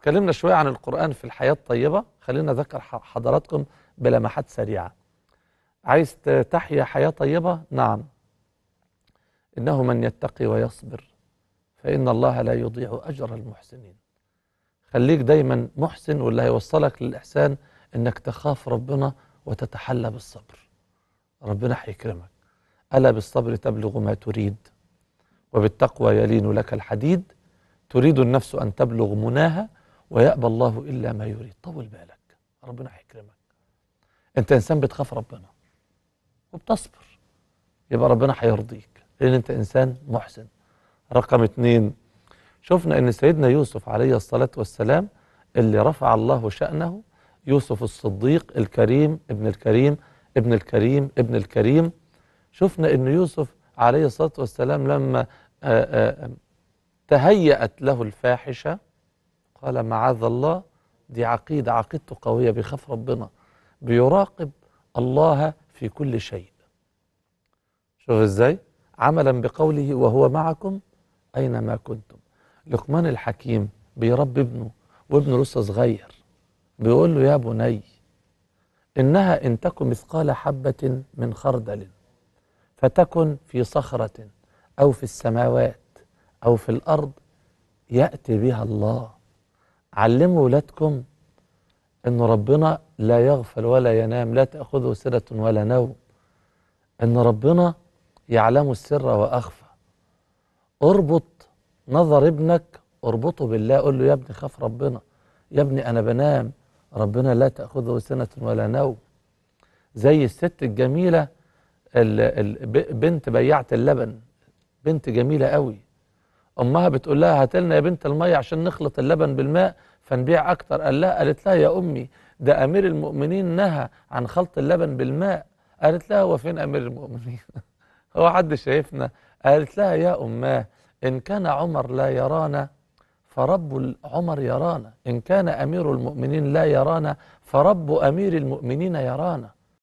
اتكلمنا شوية عن القرآن في الحياة الطيبة خلينا أذكر حضراتكم بلمحات سريعة عايز تحيا حياة طيبة نعم إنه من يتقي ويصبر فإن الله لا يضيع أجر المحسنين خليك دايما محسن واللي هيوصلك للإحسان إنك تخاف ربنا وتتحلى بالصبر ربنا هيكرمك ألا بالصبر تبلغ ما تريد وبالتقوى يلين لك الحديد تريد النفس أن تبلغ مناها ويأبى الله إلا ما يريد طول بالك ربنا هيكرمك أنت إنسان بتخاف ربنا وبتصبر يبقى ربنا هيرضيك لأن أنت إنسان محسن رقم اتنين شفنا أن سيدنا يوسف عليه الصلاة والسلام اللي رفع الله شأنه يوسف الصديق الكريم ابن الكريم ابن الكريم ابن الكريم شفنا أن يوسف عليه الصلاة والسلام لما آآ آه، آآ آه، تهيأت له الفاحشة قال معاذ الله دي عقيدة عقيدته قوية بيخاف ربنا بيراقب الله في كل شيء شوف ازاي عملا بقوله وهو معكم أينما كنتم لقمان الحكيم بيربي ابنه وابنه لسه صغير بيقول له يا بني إنها إن تكن مثقال حبة من خردل فتكن في صخرة أو في السماوات أو في الأرض يأتي بها الله علموا ولادكم أن ربنا لا يغفل ولا ينام لا تأخذه سنة ولا نوم أن ربنا يعلم السر وأخفى اربط نظر ابنك اربطه بالله قول له يا ابني خاف ربنا يا ابني أنا بنام ربنا لا تأخذه سنة ولا نوم زي الست الجميلة ال بنت بيعت اللبن بنت جميلة قوي امها بتقول لها هات لنا يا بنت الميه عشان نخلط اللبن بالماء فنبيع اكتر قال لا قالت لها يا امي ده امير المؤمنين نهى عن خلط اللبن بالماء قالت لها هو فين امير المؤمنين هو حد شايفنا قالت لها يا اماه ان كان عمر لا يرانا فرب عمر يرانا إن كان أمير المؤمنين لا يرانا فرب أمير المؤمنين يرانا